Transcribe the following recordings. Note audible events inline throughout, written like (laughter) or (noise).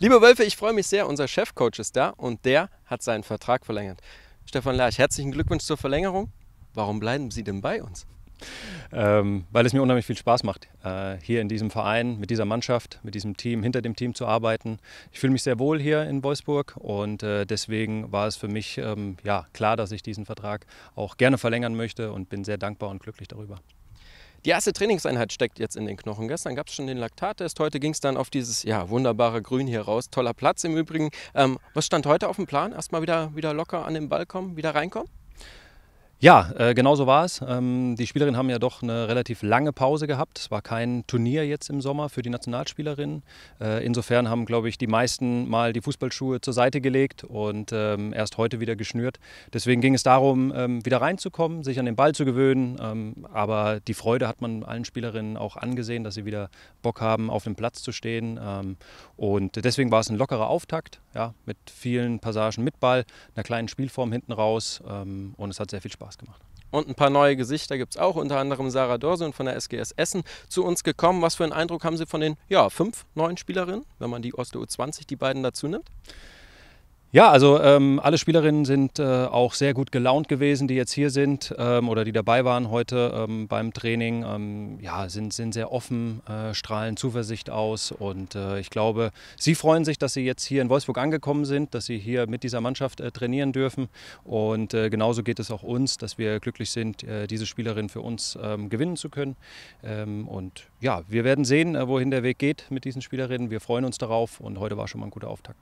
Liebe Wölfe, ich freue mich sehr. Unser Chefcoach ist da und der hat seinen Vertrag verlängert. Stefan Larch, herzlichen Glückwunsch zur Verlängerung. Warum bleiben Sie denn bei uns? Ähm, weil es mir unheimlich viel Spaß macht, äh, hier in diesem Verein, mit dieser Mannschaft, mit diesem Team, hinter dem Team zu arbeiten. Ich fühle mich sehr wohl hier in Wolfsburg und äh, deswegen war es für mich ähm, ja, klar, dass ich diesen Vertrag auch gerne verlängern möchte und bin sehr dankbar und glücklich darüber. Die erste Trainingseinheit steckt jetzt in den Knochen. Gestern gab es schon den Laktattest, heute ging es dann auf dieses ja, wunderbare Grün hier raus. Toller Platz im Übrigen. Ähm, was stand heute auf dem Plan? Erstmal wieder, wieder locker an den Ball kommen, wieder reinkommen? Ja, äh, genau so war es. Ähm, die Spielerinnen haben ja doch eine relativ lange Pause gehabt. Es war kein Turnier jetzt im Sommer für die Nationalspielerinnen. Äh, insofern haben, glaube ich, die meisten mal die Fußballschuhe zur Seite gelegt und ähm, erst heute wieder geschnürt. Deswegen ging es darum, ähm, wieder reinzukommen, sich an den Ball zu gewöhnen. Ähm, aber die Freude hat man allen Spielerinnen auch angesehen, dass sie wieder Bock haben, auf dem Platz zu stehen. Ähm, und deswegen war es ein lockerer Auftakt ja, mit vielen Passagen mit Ball, einer kleinen Spielform hinten raus. Ähm, und es hat sehr viel Spaß. Spaß gemacht. Und ein paar neue Gesichter gibt es auch, unter anderem Sarah Dorsen von der SGS Essen zu uns gekommen. Was für einen Eindruck haben Sie von den ja, fünf neuen Spielerinnen, wenn man die Osteo 20, die beiden dazu nimmt? Ja, also ähm, alle Spielerinnen sind äh, auch sehr gut gelaunt gewesen, die jetzt hier sind ähm, oder die dabei waren heute ähm, beim Training. Ähm, ja, sind, sind sehr offen, äh, strahlen Zuversicht aus und äh, ich glaube, sie freuen sich, dass sie jetzt hier in Wolfsburg angekommen sind, dass sie hier mit dieser Mannschaft äh, trainieren dürfen und äh, genauso geht es auch uns, dass wir glücklich sind, äh, diese Spielerin für uns ähm, gewinnen zu können. Ähm, und ja, wir werden sehen, wohin der Weg geht mit diesen Spielerinnen. Wir freuen uns darauf und heute war schon mal ein guter Auftakt.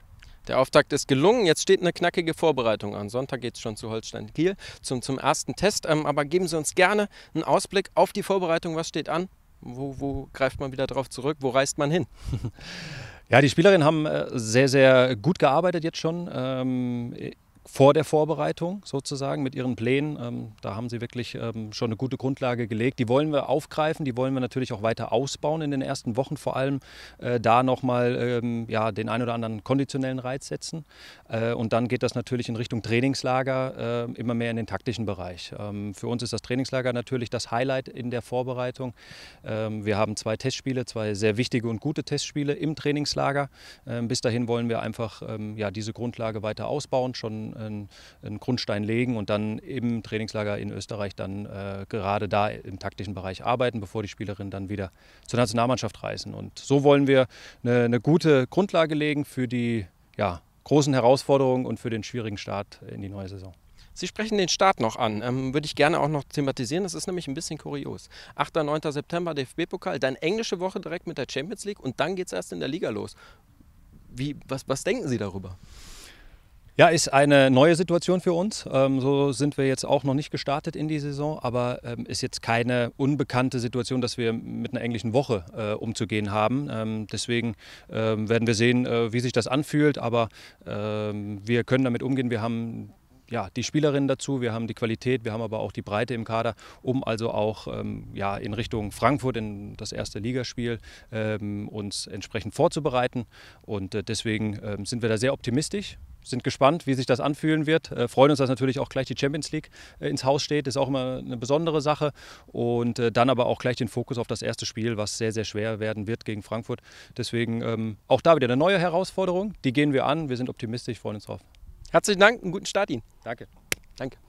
Der Auftakt ist gelungen. Jetzt steht eine knackige Vorbereitung an. Sonntag geht es schon zu Holstein Kiel zum, zum ersten Test. Ähm, aber geben Sie uns gerne einen Ausblick auf die Vorbereitung. Was steht an? Wo, wo greift man wieder darauf zurück? Wo reist man hin? (laughs) Ja, die Spielerinnen haben äh, sehr, sehr gut gearbeitet jetzt schon. Ähm, vor der Vorbereitung sozusagen mit ihren Plänen. Ähm, da haben sie wirklich ähm, schon eine gute Grundlage gelegt. Die wollen wir aufgreifen, die wollen wir natürlich auch weiter ausbauen in den ersten Wochen vor allem. Äh, da nochmal ähm, ja, den ein oder anderen konditionellen Reiz setzen. Äh, und dann geht das natürlich in Richtung Trainingslager äh, immer mehr in den taktischen Bereich. Ähm, für uns ist das Trainingslager natürlich das Highlight in der Vorbereitung. Ähm, wir haben zwei Testspiele, zwei sehr wichtige und gute Testspiele im Trainingslager. Ähm, bis dahin wollen wir einfach ähm, ja, diese Grundlage weiter ausbauen, schon einen, einen, Grundstein legen und dann im Trainingslager in Österreich dann äh, gerade da im taktischen Bereich arbeiten, bevor die Spielerinnen dann wieder zur Nationalmannschaft reisen. Und so wollen wir eine, eine gute Grundlage legen für die ja, großen Herausforderungen und für den schwierigen Start in die neue Saison. Sie sprechen den Start noch an, ähm, würde ich gerne auch noch thematisieren. Das ist nämlich ein bisschen kurios. 8. 9. September DFB-Pokal, dann englische Woche direkt mit der Champions League und dann geht es erst in der Liga los. Wie, was, was denken Sie darüber? Ja, ist eine neue Situation für uns. Ähm, so sind wir jetzt auch noch nicht gestartet in die Saison, aber ähm, ist jetzt keine unbekannte Situation, dass wir mit einer englischen Woche äh, umzugehen haben. Ähm, deswegen ähm, werden wir sehen, äh, wie sich das anfühlt, aber ähm, wir können damit umgehen. Wir haben ja, die Spielerinnen dazu, wir haben die Qualität, wir haben aber auch die Breite im Kader, um also auch ähm, ja, in Richtung Frankfurt in das erste Ligaspiel ähm, uns entsprechend vorzubereiten. Und äh, deswegen ähm, sind wir da sehr optimistisch sind gespannt, wie sich das anfühlen wird. Äh, freuen uns, dass natürlich auch gleich die Champions League äh, ins Haus steht. Ist auch immer eine besondere Sache. Und äh, dann aber auch gleich den Fokus auf das erste Spiel, was sehr, sehr schwer werden wird gegen Frankfurt. Deswegen ähm, auch da wieder eine neue Herausforderung. Die gehen wir an. Wir sind optimistisch, freuen uns drauf. Herzlichen Dank, einen guten Start Ihnen. Danke. Danke.